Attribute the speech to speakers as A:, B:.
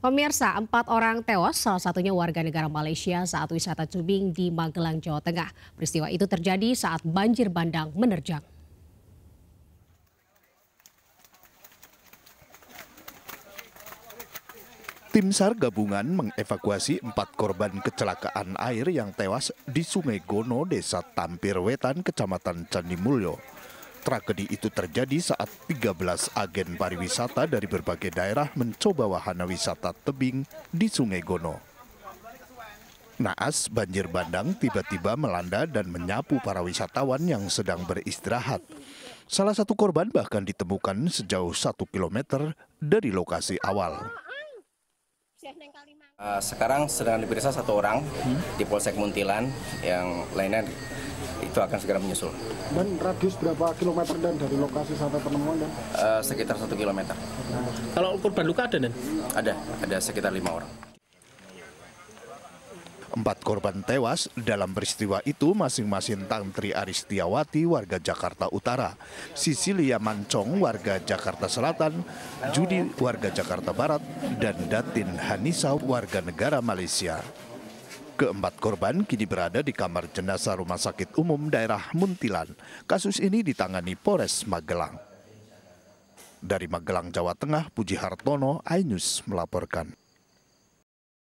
A: Pemirsa, empat orang tewas, salah satunya warga negara Malaysia saat wisata tubing di Magelang, Jawa Tengah. Peristiwa itu terjadi saat banjir bandang menerjang.
B: Tim SAR gabungan mengevakuasi empat korban kecelakaan air yang tewas di Sungai Gono, Desa Tampir Wetan, Kecamatan Candimulyo. Tragedi itu terjadi saat 13 agen pariwisata dari berbagai daerah mencoba wahana wisata tebing di Sungai Gono. Naas, banjir bandang tiba-tiba melanda dan menyapu para wisatawan yang sedang beristirahat. Salah satu korban bahkan ditemukan sejauh satu kilometer dari lokasi awal.
C: Eh, sekarang sedang diperiksa satu orang di Polsek Muntilan, yang lainnya itu akan segera menyusul.
D: Dan radius berapa kilometer dan dari
C: lokasi sampai penemuan dan? Uh, sekitar satu kilometer. Kalau korban luka ada dan? Ada, ada sekitar lima orang.
B: Empat korban tewas dalam peristiwa itu masing-masing Tantri Aristiawati warga Jakarta Utara, Sisilia Mancong warga Jakarta Selatan, Judi warga Jakarta Barat, dan Datin Hanisa warga negara Malaysia. Keempat korban kini berada di kamar jenazah Rumah Sakit Umum Daerah Muntilan. Kasus ini ditangani Polres Magelang. Dari Magelang, Jawa Tengah, Puji Hartono, Ainus melaporkan.